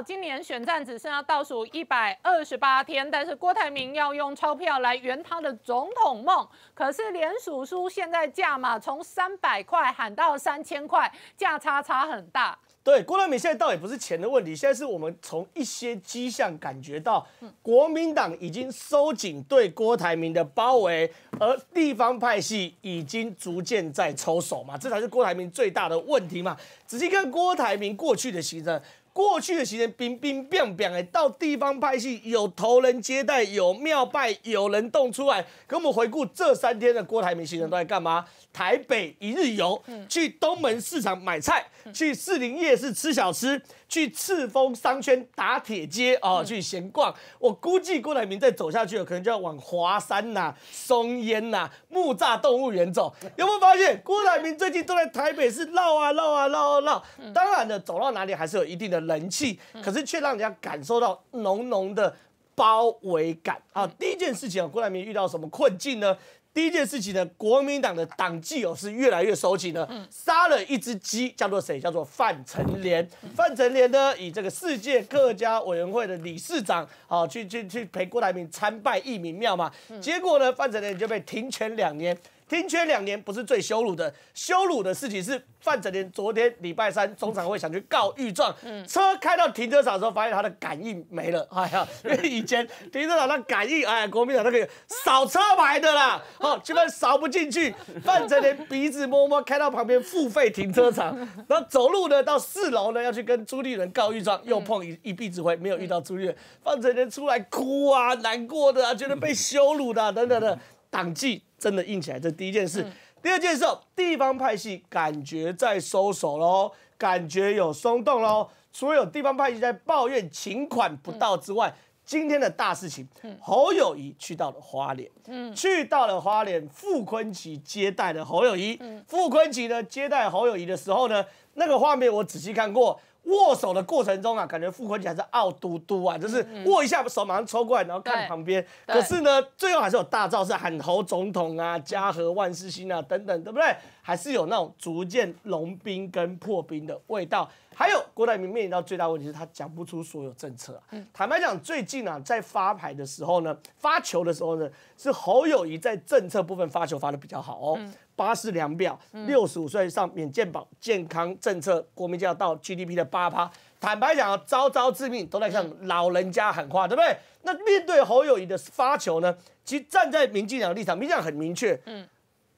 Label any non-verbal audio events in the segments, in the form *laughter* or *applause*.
今年选战只剩下倒数一百二十八天，但是郭台铭要用钞票来圆他的总统梦。可是连署书现在价码从三百块喊到三千块，价差差很大。对，郭台铭现在倒也不是钱的问题，现在是我们从一些迹象感觉到，国民党已经收紧对郭台铭的包围，而地方派系已经逐渐在抽手嘛，这才是郭台铭最大的问题嘛。仔细看郭台铭过去的行程。过去的行间，冰冰冰冰哎，到地方拍戏有头人接待，有庙拜，有人动出来。可我们回顾这三天的郭台铭行程都在干嘛？台北一日游，去东门市场买菜，去士林夜市吃小吃，去赤峰商圈打铁街啊去闲逛。我估计郭台铭再走下去了，可能就要往华山呐、松烟呐、木栅动物园走。有没有发现郭台铭最近都在台北市绕啊绕啊绕啊绕？当然了，走到哪里还是有一定的。人气，可是却让人家感受到浓浓的包围感啊！第一件事情，郭台铭遇到什么困境呢？第一件事情呢，国民党的党纪哦是越来越收紧了。杀了一只鸡，叫做谁？叫做范成莲。范成莲呢，以这个世界客家委员会的理事长啊，去去去陪郭台铭参拜义民庙嘛。结果呢，范成莲就被停权两年。听缺两年不是最羞辱的，羞辱的事情是范哲林昨天礼拜三中常会想去告御状，车开到停车场的时候发现他的感应没了，哎呀，因 *laughs* 为以前停车场那感应，哎，国民党那个扫车牌的啦，*laughs* 哦，基本扫不进去。范哲林鼻子摸摸，开到旁边付费停车场，然后走路呢到四楼呢要去跟朱立伦告御状，又碰一一臂之灰，没有遇到朱立伦。范哲林出来哭啊，难过的，啊，觉得被羞辱的，等等的。党纪真的硬起来，这第一件事。第二件事，地方派系感觉在收手喽，感觉有松动喽。除了地方派系在抱怨情款不到之外，今天的大事情，侯友谊去到了花莲，嗯，去到了花莲，傅昆奇接待了侯友谊。傅昆奇呢接待侯友谊的时候呢，那个画面我仔细看过。握手的过程中啊，感觉傅昆基还是傲嘟嘟啊，就是握一下手马上抽过来，然后看旁边。可是呢，最后还是有大招，是喊“侯总统啊，家和万事兴啊”等等，对不对？还是有那种逐渐融冰跟破冰的味道，还有。郭台铭面临到最大问题是他讲不出所有政策。坦白讲，最近啊，在发牌的时候呢，发球的时候呢，是侯友谊在政策部分发球发的比较好哦。八四两表，六十五岁以上免健保健康政策，国民要到 GDP 的八趴。坦白讲啊，招招致命，都在向老人家喊话，对不对？那面对侯友谊的发球呢？其实站在民进党的立场，民进党很明确，嗯，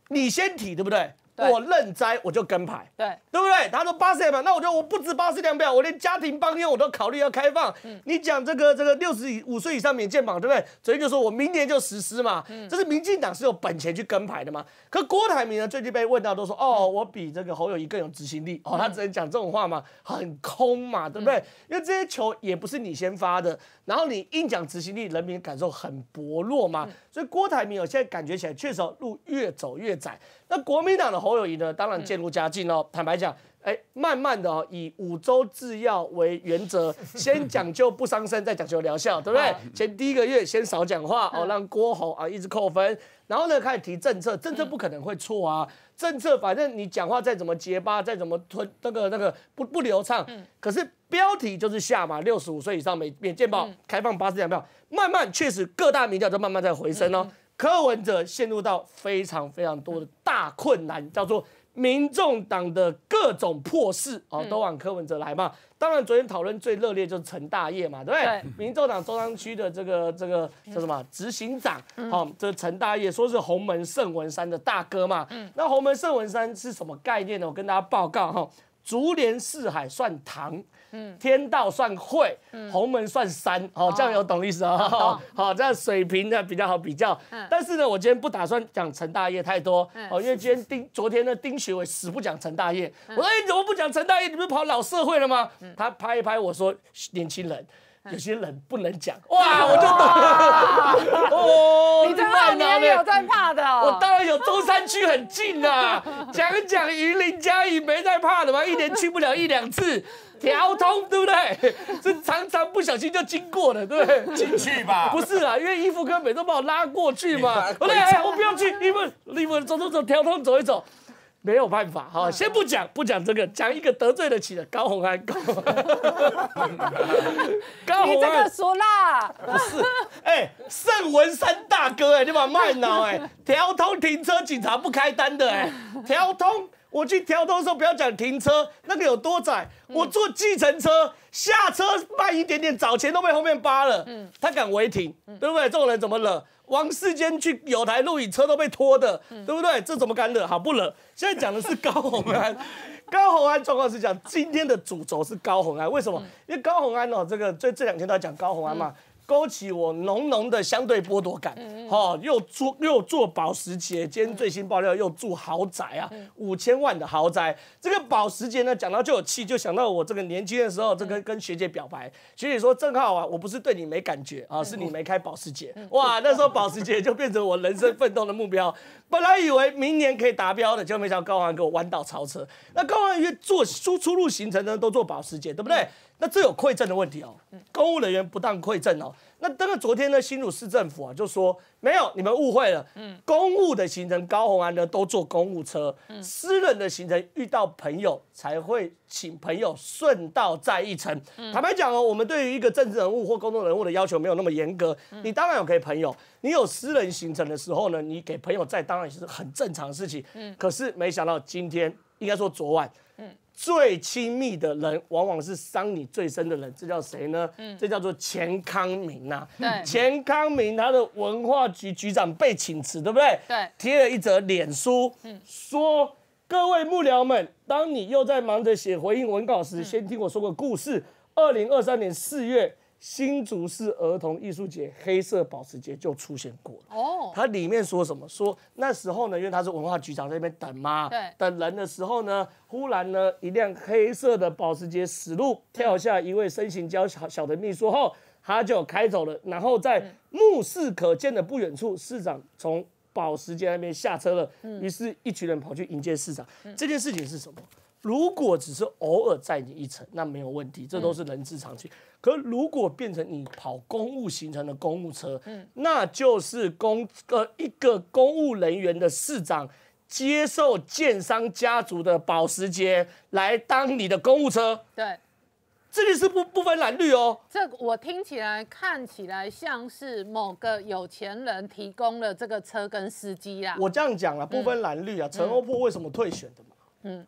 你先提，对不对？我认栽，我就跟牌，对对不对？他说八十嘛，那我就我不止八十两票，我连家庭帮佣我都考虑要开放。嗯，你讲这个这个六十以五岁以上免健保，对不对？所以就说我明年就实施嘛。嗯，这是民进党是有本钱去跟牌的嘛？可郭台铭呢，最近被问到都说哦，我比这个侯友谊更有执行力哦，他只能讲这种话嘛，很空嘛，对不对？因为这些球也不是你先发的，然后你硬讲执行力，人民感受很薄弱嘛。所以郭台铭我现在感觉起来确实路越走越窄。那国民党的侯友谊呢？当然渐入佳境哦。坦白讲，哎，慢慢的哦，以五洲制药为原则，先讲究不伤身，再讲究疗效，对不对？先第一个月先少讲话哦，让郭侯啊一直扣分，然后呢开始提政策，政策不可能会错啊。政策反正你讲话再怎么结巴，再怎么吞那个那个不不流畅，嗯，可是标题就是下嘛，六十五岁以上免免健保，开放八十两票，慢慢确实各大民调都慢慢在回升哦。柯文哲陷入到非常非常多的大困难，叫做民众党的各种破事啊，都往柯文哲来嘛。当然，昨天讨论最热烈就是陈大业嘛，对不对？对。民众党中央区的这个这个叫什么执行长？好，这陈大业说是鸿门圣文山的大哥嘛。嗯。那鸿门圣文山是什么概念呢？我跟大家报告哈。竹联四海算堂，嗯，天道算会，嗯，鸿门算山，哦，这样有懂意思啊？好，*laughs* 这样水平呢比较好比较。但是呢，我今天不打算讲陈大业太多，哦，因为今天丁昨天呢丁学伟死不讲陈大业，我说哎，怎么不讲陈大业？你不是跑老社会了吗？他拍一拍我说，年轻人。有些人不能讲哇，我就懂了。*laughs* 哦，你真的有在怕的？我当然有，中山区很近呐。*laughs* 讲讲鱼林嘉义没在怕的吗？一年去不了一两次，调通对不对？是常常不小心就经过了，对不对？进去吧。不是啊，因为衣服哥每周把我拉过去嘛。我讲，哎，我不要去，你们你们走走走，调通走一走。没有办法，哈，先不讲，不讲这个，讲一个得罪得起的高洪安高洪 *laughs* 安，你这个说啦，不是？哎，盛文山大哥，哎，你把麦脑哎，调通停车警察不开单的，哎，调通。我去调头的时候，不要讲停车那个有多窄，我坐计程车下车慢一点点，找钱都被后面扒了。嗯，他敢违停，对不对？这种人怎么惹？王世坚去有台陆影车都被拖的，对不对？这怎么敢惹？好不惹！现在讲的是高洪安，*laughs* 高洪安状况是讲今天的主轴是高洪安，为什么？因为高洪安哦，这个这这两天都在讲高洪安嘛。勾起我浓浓的相对剥夺感，哈，又做又做保时捷，今天最新爆料又住豪宅啊，五千万的豪宅。这个保时捷呢，讲到就有气，就想到我这个年轻的时候，这个跟学姐表白，学姐说正好啊，我不是对你没感觉啊，是你没开保时捷。哇，那时候保时捷就变成我人生奋斗的目标。*laughs* 本来以为明年可以达标的，结果没想到高航给我弯道超车。那高航为坐出出入行程呢，都坐保时捷，对不对？那这有馈赠的问题哦，公务人员不当馈赠哦。那刚刚昨天呢，新竹市政府啊就说没有，你们误会了。嗯，公务的行程高红安呢都坐公务车，私人的行程遇到朋友才会请朋友顺道载一程。坦白讲哦，我们对于一个政治人物或公众人物的要求没有那么严格。你当然有给朋友，你有私人行程的时候呢，你给朋友载当然是很正常的事情。嗯，可是没想到今天。应该说，昨晚，嗯，最亲密的人往往是伤你最深的人，这叫谁呢？嗯，这叫做钱康明啊。对，钱康明他的文化局局长被请辞，对不对？对，贴了一则脸书，嗯，说各位幕僚们，当你又在忙着写回应文稿时，先听我说个故事。二零二三年四月。新竹市儿童艺术节，黑色保时捷就出现过了。哦，它里面说什么？说那时候呢，因为他是文化局长在那边等嘛，对，等人的时候呢，忽然呢，一辆黑色的保时捷驶入，跳下一位身形娇小小的秘书后，他就开走了。然后在目视可见的不远处，市长从保时捷那边下车了。于是，一群人跑去迎接市长。这件事情是什么？如果只是偶尔载你一程，那没有问题，这都是人之常情。可如果变成你跑公务行程的公务车，嗯，那就是公呃一个公务人员的市长接受建商家族的保时捷来当你的公务车，对，这里是不不分蓝绿哦。这我听起来看起来像是某个有钱人提供了这个车跟司机啦。我这样讲了不分蓝绿啊，陈欧坡为什么退选的嘛？嗯。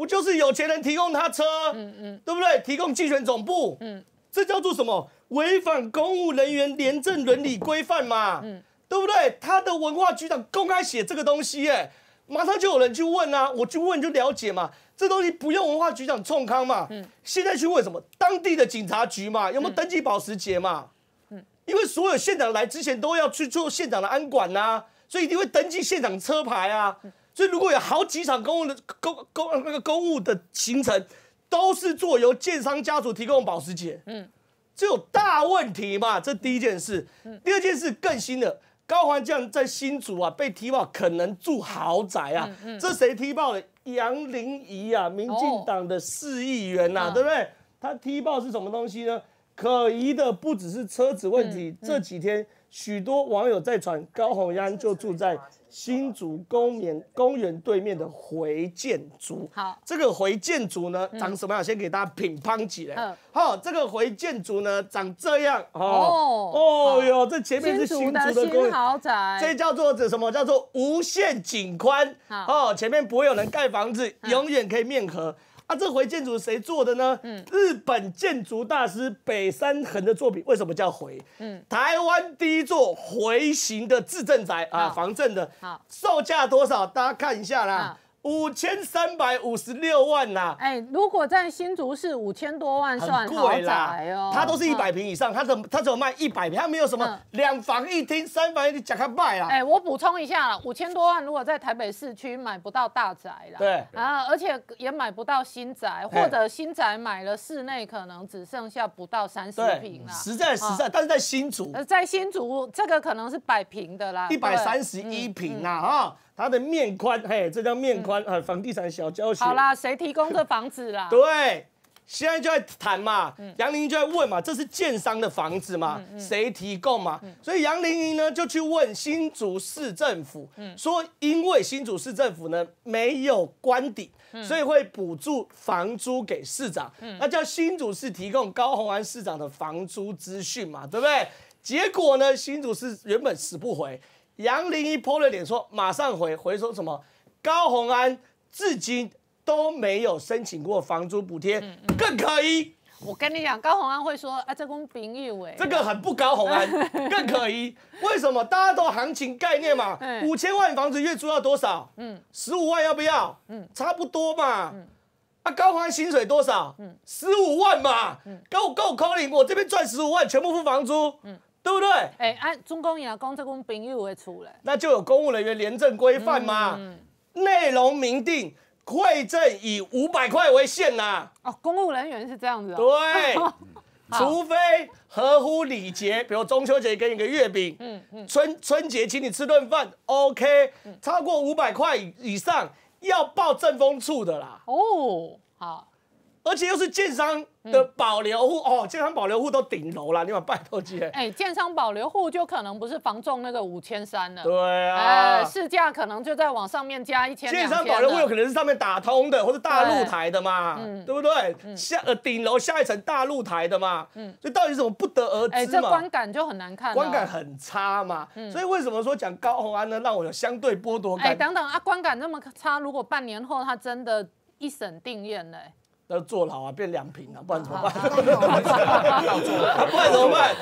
不就是有钱人提供他车，嗯嗯，对不对？提供竞选总部，嗯，这叫做什么？违反公务人员廉政伦理规范嘛，嗯，对不对？他的文化局长公开写这个东西，哎，马上就有人去问啊，我去问就了解嘛，这东西不用文化局长冲康嘛，嗯，现在去问什么？当地的警察局嘛，有没有登记保时捷嘛？嗯，因为所有县长来之前都要去做县长的安管呐，所以一定会登记县长车牌啊。所以如果有好几场公务的公公那个公务的行程，都是做由建商家族提供保时捷，嗯，这有大问题嘛？这第一件事，第二件事更新了，高环将在新组啊被踢爆，可能住豪宅啊，这谁踢爆的？杨林仪啊，民进党的市议员呐，对不对？他踢爆是什么东西呢？可疑的不只是车子问题，这几天许多网友在传高宏安就住在。新竹公园公园对面的回建竹。好，这个回建竹呢长什么样？先给大家品乓几咧。好，这个回建竹呢长这样。哦，哦哟，这前面是新竹的公园豪宅，这叫做什么？叫做无限景观。好，前面不会有人盖房子，永远可以面河。那这回建筑谁做的呢？嗯，日本建筑大师北山恒的作品，为什么叫回？嗯，台湾第一座回形的自震宅啊，防震的。好，售价多少？大家看一下啦。五千三百五十六万呐！哎，如果在新竹市五千多万算豪宅哦，它都是一百平以上，它怎它怎么卖一百平，它没有什么两房一厅、三房一厅，讲开卖啦！哎，我补充一下，五千多万如果在台北市区买不到大宅啦，对啊，而且也买不到新宅，或者新宅买了室内可能只剩下不到三十平啦。实在实在，但是在新竹，在新竹这个可能是百平的啦，一百三十一平啊，哈。他的面宽，嘿，这叫面宽啊！房地产小交。羞。好啦，谁提供的房子啦？*laughs* 对，现在就在谈嘛，杨玲就在问嘛，这是建商的房子嘛，谁提供嘛？所以杨玲玲呢就去问新竹市政府，说因为新竹市政府呢没有官底，所以会补助房租给市长，那叫新竹市提供高红安市长的房租资讯嘛，对不对？结果呢，新竹市原本死不回。杨林一泼了脸说：“马上回回说什么？高红安至今都没有申请过房租补贴，更可疑。我跟你讲，高红安会说啊，这公平人为这个很不高红安，*laughs* 更可疑。为什么？大家都行情概念嘛，五千万房子月租要多少？嗯，十五万要不要？嗯，差不多嘛。高高安薪水多少？嗯，十五万嘛，够够高林，我这边赚十五万，全部付房租。嗯。”对不对？哎哎，中共也讲这个朋友会出嘞，那就有公务人员廉政规范嘛，内容明定，馈赠以五百块为限呐。哦，公务人员是这样子哦。对，*laughs* 除非合乎礼节，比如中秋节给你个月饼，嗯嗯，春春节请你吃顿饭，OK，超过五百块以上要报正风处的啦。哦，好。而且又是建商的保留户哦，建商保留户都顶楼了，你讲拜托姐。哎，建商保留户就可能不是防重那个五千三了。对啊，市价可能就在往上面加一千。建商保留户有可能是上面打通的，或者大露台的嘛，对不对？下呃顶楼下一层大露台的嘛，嗯，所以到底什么不得而知嘛。哎，这观感就很难看，观感很差嘛，嗯，所以为什么说讲高洪安呢？让我有相对剥夺感。哎，等等啊，观感那么差，如果半年后他真的一审定谳呢。要坐牢啊，变两平啊，不然怎么办？不然怎么办？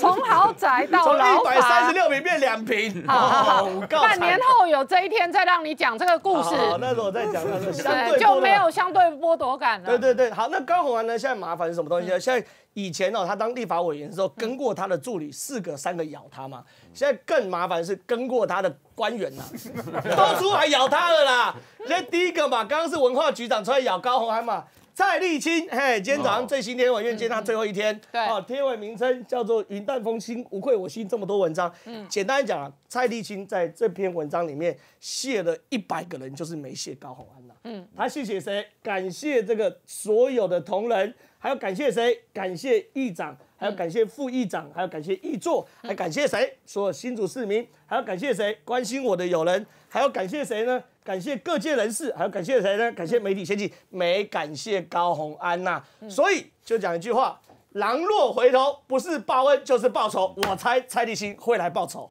从豪宅到从一百三十六平变两平，好好好，半年后有这一天再让你讲这个故事。好，那时候我再讲，那时候相对就没有相对剥夺感了。对对对，好，那高洪安呢？现在麻烦是什么东西啊？现在。以前哦，他当立法委员的时候，跟过他的助理四个三个咬他嘛。现在更麻烦是跟过他的官员呐，*laughs* 都出来咬他了啦。现在第一个嘛，刚刚是文化局长出来咬高宏安嘛。蔡立青，嘿，今天早上最新天卫院接他最后一天。对。哦，天文名称叫做云淡风轻，无愧我心。这么多文章，嗯，简单讲啊，蔡立青在这篇文章里面谢了一百个人，就是没谢高宏安呐。嗯。他谢谢谁？感谢这个所有的同仁。还要感谢谁？感谢议长，还要感谢副议长，还要感谢议座，还感谢谁？所有新竹市民，还要感谢谁？关心我的友人，还要感谢谁呢？感谢各界人士，还要感谢谁呢？感谢媒体先进，没感谢高洪安呐。所以就讲一句话：狼若回头，不是报恩就是报仇。我猜蔡立新会来报仇。